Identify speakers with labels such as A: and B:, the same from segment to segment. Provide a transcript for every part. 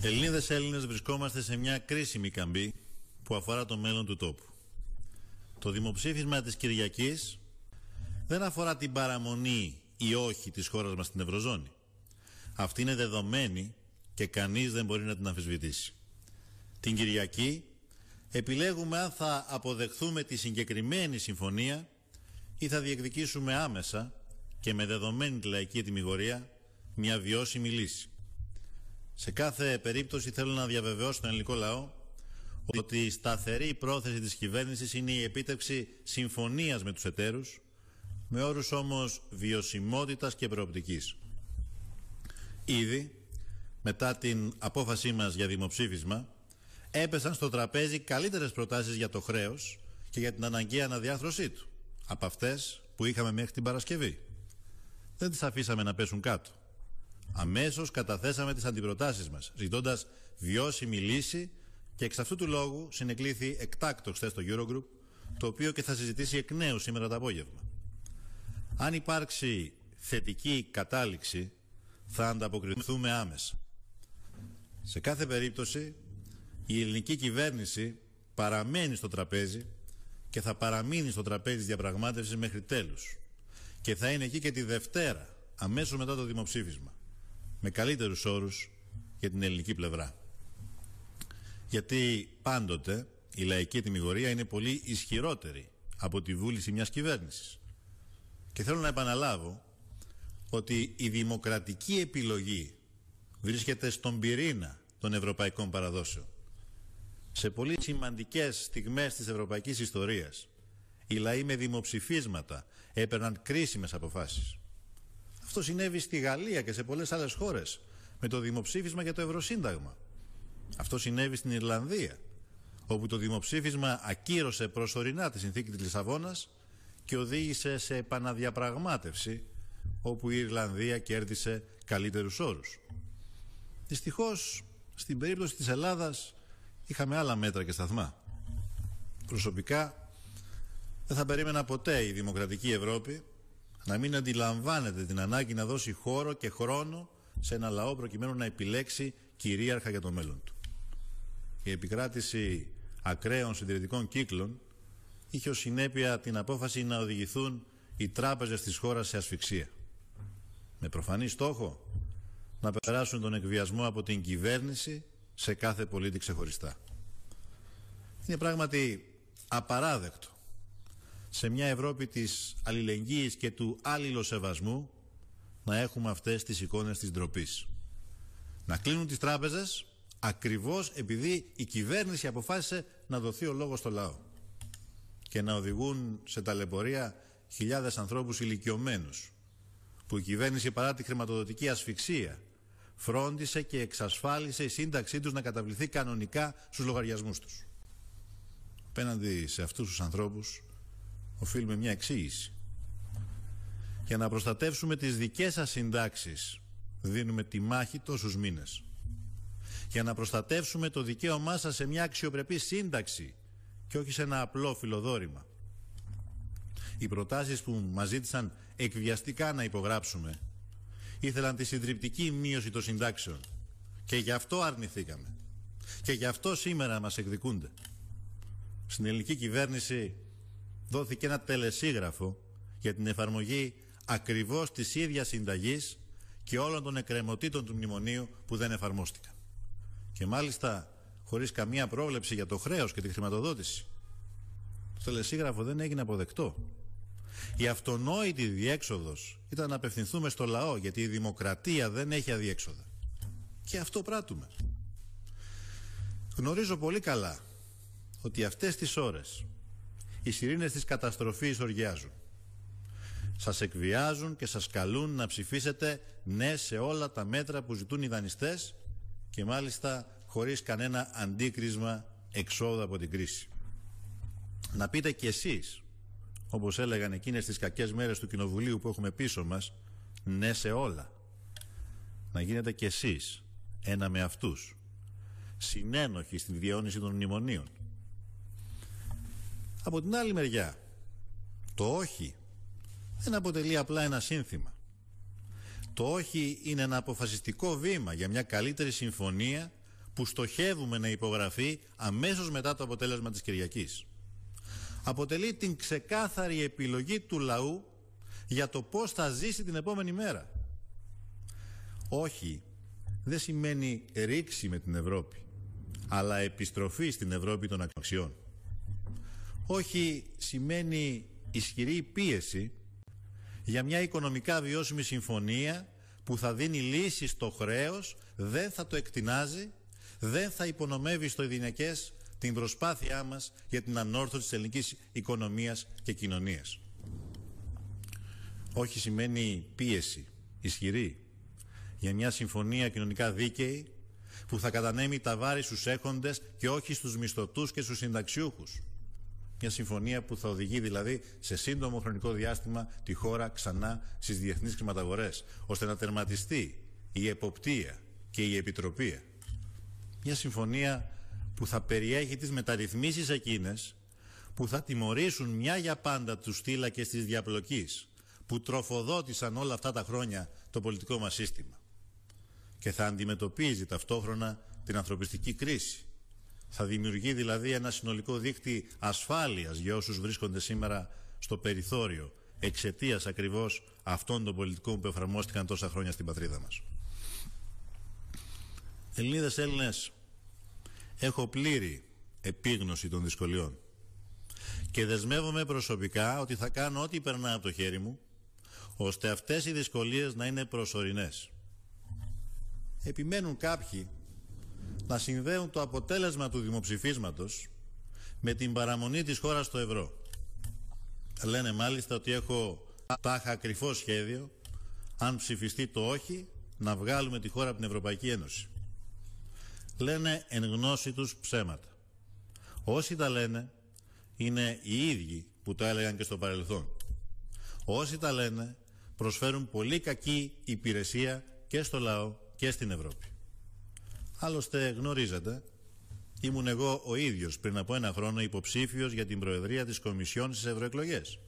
A: Ελληνίδες Έλληνες βρισκόμαστε σε μια κρίσιμη καμπή που αφορά το μέλλον του τόπου. Το δημοψήφισμα της Κυριακής δεν αφορά την παραμονή ή όχι της χώρας μας στην Ευρωζώνη. Αυτή είναι δεδομένη και κανείς δεν μπορεί να την αμφισβητήσει. Την Κυριακή επιλέγουμε αν θα αποδεχθούμε τη συγκεκριμένη συμφωνία ή θα διεκδικήσουμε άμεσα και με δεδομένη τη λαϊκή τιμιγορία μια βιώσιμη λύση. Σε κάθε περίπτωση θέλω να διαβεβαιώσω τον ελληνικό λαό ότι η σταθερή πρόθεση της κυβέρνησης είναι η επίτευξη συμφωνίας με τους εταίρους, με όρους όμως βιωσιμότητας και προοπτικής. Ήδη, μετά την απόφασή μας για δημοψήφισμα, έπεσαν στο τραπέζι καλύτερες προτάσεις για το χρέος και για την αναγκαία αναδιάθρωσή του, από αυτές που είχαμε μέχρι την Παρασκευή. Δεν τις αφήσαμε να πέσουν κάτω. Αμέσως καταθέσαμε τις αντιπροτάσεις μας, ζητώντας βιώσιμη λύση και εξ αυτού του λόγου συνεκλήθη εκτάκτο χθες το Eurogroup, το οποίο και θα συζητήσει εκ νέου σήμερα το απόγευμα. Αν υπάρξει θετική κατάληξη, θα ανταποκριθούμε άμεσα. Σε κάθε περίπτωση, η ελληνική κυβέρνηση παραμένει στο τραπέζι και θα παραμείνει στο τραπέζι της διαπραγμάτευσης μέχρι τέλους. Και θα είναι εκεί και τη Δευτέρα, αμέσως μετά το δημοψήφισμα με καλύτερους όρους για την ελληνική πλευρά. Γιατί πάντοτε η λαϊκή τιμιγορία είναι πολύ ισχυρότερη από τη βούληση μιας κυβέρνησης. Και θέλω να επαναλάβω ότι η δημοκρατική επιλογή βρίσκεται στον πυρήνα των ευρωπαϊκών παραδόσεων. Σε πολύ σημαντικές στιγμές της ευρωπαϊκής ιστορίας οι λαοί με δημοψηφίσματα έπαιρναν κρίσιμες αποφάσεις. Αυτό συνέβη στη Γαλλία και σε πολλές άλλες χώρες με το δημοψήφισμα για το Ευρωσύνταγμα. Αυτό συνέβη στην Ιρλανδία, όπου το δημοψήφισμα ακύρωσε προσωρινά τη συνθήκη της Λισαβόνας και οδήγησε σε επαναδιαπραγμάτευση, όπου η Ιρλανδία κέρδισε καλύτερους όρους. Δυστυχώς στην περίπτωση της Ελλάδας είχαμε άλλα μέτρα και σταθμά. Προσωπικά, δεν θα περίμενα ποτέ η δημοκρατική Ευρώπη να μην αντιλαμβάνεται την ανάγκη να δώσει χώρο και χρόνο σε ένα λαό προκειμένου να επιλέξει κυρίαρχα για το μέλλον του. Η επικράτηση ακραίων συντηρητικών κύκλων είχε ως συνέπεια την απόφαση να οδηγηθούν οι τράπεζες της χώρας σε ασφυξία. Με προφανή στόχο να περάσουν τον εκβιασμό από την κυβέρνηση σε κάθε πολίτη ξεχωριστά. Είναι πράγματι απαράδεκτο σε μια Ευρώπη της αλληλεγγύης και του αλληλοσεβασμού να έχουμε αυτές τις εικόνες της ντροπής. Να κλείνουν τις τράπεζες ακριβώς επειδή η κυβέρνηση αποφάσισε να δοθεί ο λόγος στο λαό και να οδηγούν σε ταλαιπωρία χιλιάδες ανθρώπους ηλικιωμένους, που η κυβέρνηση παρά τη χρηματοδοτική ασφυξία φρόντισε και εξασφάλισε η σύνταξή τους να καταβληθεί κανονικά στους λογαριασμούς τους. Πέναντι σε αυτούς τους ανθρώπους οφείλουμε μια εξήγηση. Για να προστατεύσουμε τις δικές σας συντάξεις δίνουμε τη μάχη τόσους μήνες. Για να προστατεύσουμε το δικαίωμά σας σε μια αξιοπρεπή σύνταξη και όχι σε ένα απλό φιλοδόρημα. Οι προτάσεις που μας ζήτησαν εκβιαστικά να υπογράψουμε ήθελαν τη συντριπτική μείωση των συντάξεων και γι' αυτό αρνηθήκαμε. Και γι' αυτό σήμερα μας εκδικούνται. Στην ελληνική κυβέρνηση δόθηκε ένα τελεσίγραφο για την εφαρμογή ακριβώς της ίδιας συνταγής και όλων των εκκρεμωτήτων του μνημονίου που δεν εφαρμόστηκαν. Και μάλιστα χωρίς καμία πρόβλεψη για το χρέος και τη χρηματοδότηση. Το τελεσίγραφο δεν έγινε αποδεκτό. Η αυτονόητη διέξοδος ήταν να απευθυνθούμε στο λαό γιατί η δημοκρατία δεν έχει αδιέξοδα. Και αυτό πράττουμε. Γνωρίζω πολύ καλά ότι αυτές τις ώρες οι σιρήνες της καταστροφής οργιάζουν. Σας εκβιάζουν και σας καλούν να ψηφίσετε ναι σε όλα τα μέτρα που ζητούν οι δανειστές και μάλιστα χωρίς κανένα αντίκρισμα εξόδου από την κρίση. Να πείτε κι εσείς, όπως έλεγαν εκείνες τις κακές μέρες του Κοινοβουλίου που έχουμε πίσω μας, ναι σε όλα. Να γίνετε κι εσείς ένα με αυτούς. Συνένοχοι στη διαιώνιση των μνημονίων από την άλλη μεριά, το όχι δεν αποτελεί απλά ένα σύνθημα. Το όχι είναι ένα αποφασιστικό βήμα για μια καλύτερη συμφωνία που στοχεύουμε να υπογραφεί αμέσως μετά το αποτέλεσμα της Κυριακής. Αποτελεί την ξεκάθαρη επιλογή του λαού για το πώς θα ζήσει την επόμενη μέρα. Όχι, δεν σημαίνει ρήξη με την Ευρώπη, αλλά επιστροφή στην Ευρώπη των αξιών. Όχι σημαίνει ισχυρή πίεση για μια οικονομικά βιώσιμη συμφωνία που θα δίνει λύση στο χρέος, δεν θα το εκτινάζει, δεν θα υπονομεύει στο ειδηνιακές την προσπάθειά μας για την ανόρθωση της ελληνικής οικονομίας και κοινωνίας. Όχι σημαίνει πίεση, ισχυρή, για μια συμφωνία κοινωνικά δίκαιη που θα κατανέμει τα βάρη στους έχοντες και όχι στους μισθωτούς και στους συνταξιούχους. Μια συμφωνία που θα οδηγεί δηλαδή σε σύντομο χρονικό διάστημα τη χώρα ξανά στις διεθνείς χρηματαγορές, ώστε να τερματιστεί η εποπτεία και η επιτροπή. Μια συμφωνία που θα περιέχει τις μεταρρυθμίσεις εκείνες, που θα τιμωρήσουν μια για πάντα τους και της διαπλοκής που τροφοδότησαν όλα αυτά τα χρόνια το πολιτικό μας σύστημα και θα αντιμετωπίζει ταυτόχρονα την ανθρωπιστική κρίση θα δημιουργεί δηλαδή ένα συνολικό δίκτυο ασφάλειας για όσους βρίσκονται σήμερα στο περιθώριο εξαιτίας ακριβώς αυτών των πολιτικών που εφαρμόστηκαν τόσα χρόνια στην πατρίδα μας. Ελληνίδες Έλληνες, έχω πλήρη επίγνωση των δυσκολιών και δεσμεύομαι προσωπικά ότι θα κάνω ό,τι περνά από το χέρι μου ώστε αυτές οι δυσκολίες να είναι προσωρινές. Επιμένουν κάποιοι να συνδέουν το αποτέλεσμα του δημοψηφίσματος με την παραμονή της χώρας στο ευρώ. Λένε μάλιστα ότι έχω τάχα κρυφό σχέδιο αν ψηφιστεί το όχι να βγάλουμε τη χώρα από την Ευρωπαϊκή Ένωση. Λένε εν γνώση τους ψέματα. Όσοι τα λένε είναι οι ίδιοι που τα έλεγαν και στο παρελθόν. Όσοι τα λένε προσφέρουν πολύ κακή υπηρεσία και στο λαό και στην Ευρώπη. Άλλωστε γνωρίζετε, ήμουν εγώ ο ίδιος πριν από ένα χρόνο υποψήφιος για την Προεδρία της Κομισιόν στις ευρωεκλογές.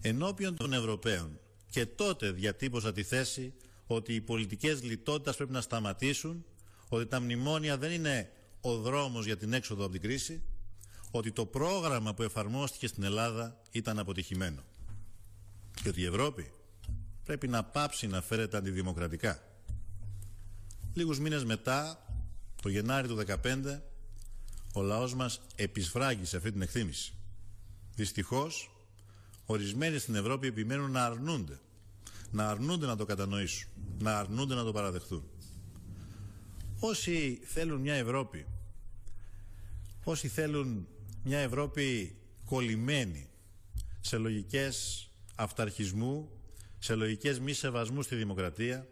A: Ενώπιον των Ευρωπαίων και τότε διατύπωσα τη θέση ότι οι πολιτικές λιτότητας πρέπει να σταματήσουν, ότι τα μνημόνια δεν είναι ο δρόμος για την έξοδο από την κρίση, ότι το πρόγραμμα που εφαρμόστηκε στην Ελλάδα ήταν αποτυχημένο και ότι η Ευρώπη πρέπει να πάψει να φέρεται αντιδημοκρατικά. Λίγους μήνες μετά, το Γενάρη του 2015, ο λαός μας επισφράγγισε αυτή την εκτίμηση. Δυστυχώς, ορισμένοι στην Ευρώπη επιμένουν να αρνούνται. Να αρνούνται να το κατανοήσουν. Να αρνούνται να το παραδεχθούν. Όσοι θέλουν μια Ευρώπη, όσοι θέλουν μια Ευρώπη κολλημένη σε λογικές αυταρχισμού, σε λογικές μη σεβασμού στη δημοκρατία,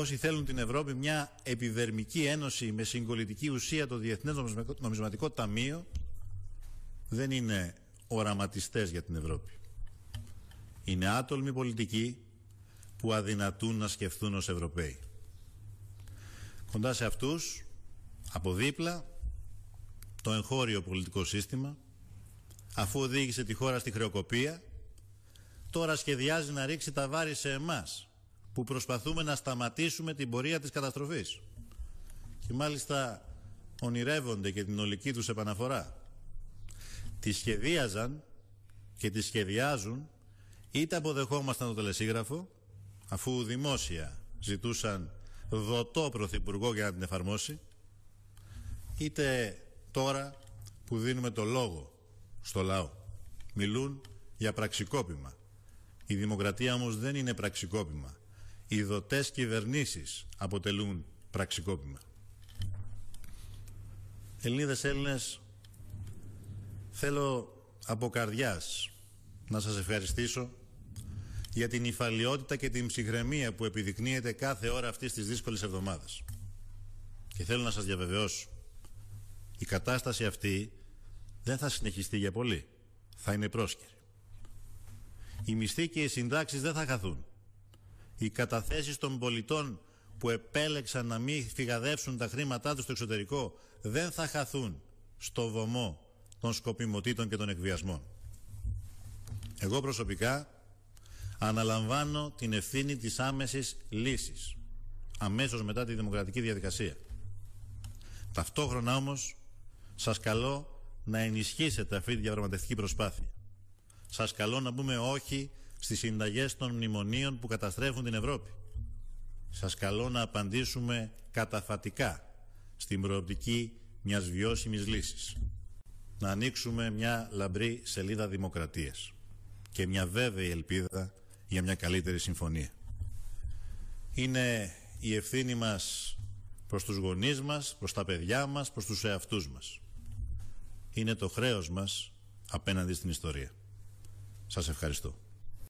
A: όσοι θέλουν την Ευρώπη μια επιδερμική ένωση με συγκολητική ουσία το Διεθνές Νομισματικό Ταμείο δεν είναι οραματιστές για την Ευρώπη. Είναι άτολμοι πολιτικοί που αδυνατούν να σκεφτούν ως Ευρωπαίοι. Κοντά σε αυτούς, από δίπλα, το εγχώριο πολιτικό σύστημα, αφού οδήγησε τη χώρα στη χρεοκοπία, τώρα σχεδιάζει να ρίξει τα βάρη σε εμάς που προσπαθούμε να σταματήσουμε την πορεία της καταστροφής. Και μάλιστα ονειρεύονται και την ολική τους επαναφορά. Τη σχεδίαζαν και τη σχεδιάζουν είτε αποδεχόμασταν το τελεσίγραφο αφού δημόσια ζητούσαν δωτό πρωθυπουργό για να την εφαρμόσει είτε τώρα που δίνουμε το λόγο στο λαό. Μιλούν για πραξικόπημα. Η δημοκρατία όμως δεν είναι πραξικόπημα οι δοτές κυβερνήσεις αποτελούν πραξικόπημα. Ελληνίδες Έλληνες, θέλω από καρδιάς να σας ευχαριστήσω για την υφαλιότητα και την ψυχραιμία που επιδεικνύεται κάθε ώρα αυτής της δύσκολης εβδομάδας. Και θέλω να σας διαβεβαιώσω, η κατάσταση αυτή δεν θα συνεχιστεί για πολύ. Θα είναι πρόσκαιρη. Οι μισθοί και οι συντάξεις δεν θα χαθούν. Οι καταθέσεις των πολιτών που επέλεξαν να μην φυγαδεύσουν τα χρήματά τους στο εξωτερικό δεν θα χαθούν στο βωμό των σκοπιμοτήτων και των εκβιασμών. Εγώ προσωπικά αναλαμβάνω την ευθύνη της άμεσης λύσης αμέσως μετά τη δημοκρατική διαδικασία. Ταυτόχρονα όμως σας καλώ να ενισχύσετε αυτή τη διαπραγματευτική προσπάθεια. Σας καλώ να πούμε όχι στις συνταγές των μνημονίων που καταστρέφουν την Ευρώπη. Σας καλώ να απαντήσουμε καταφατικά στην προοπτική μιας βιώσιμης λύσης. Να ανοίξουμε μια λαμπρή σελίδα δημοκρατίας και μια βέβαιη ελπίδα για μια καλύτερη συμφωνία. Είναι η ευθύνη μας προς τους γονείς μας, προς τα παιδιά μας, προς τους εαυτούς μας. Είναι το χρέος μας απέναντι στην ιστορία. Σας ευχαριστώ.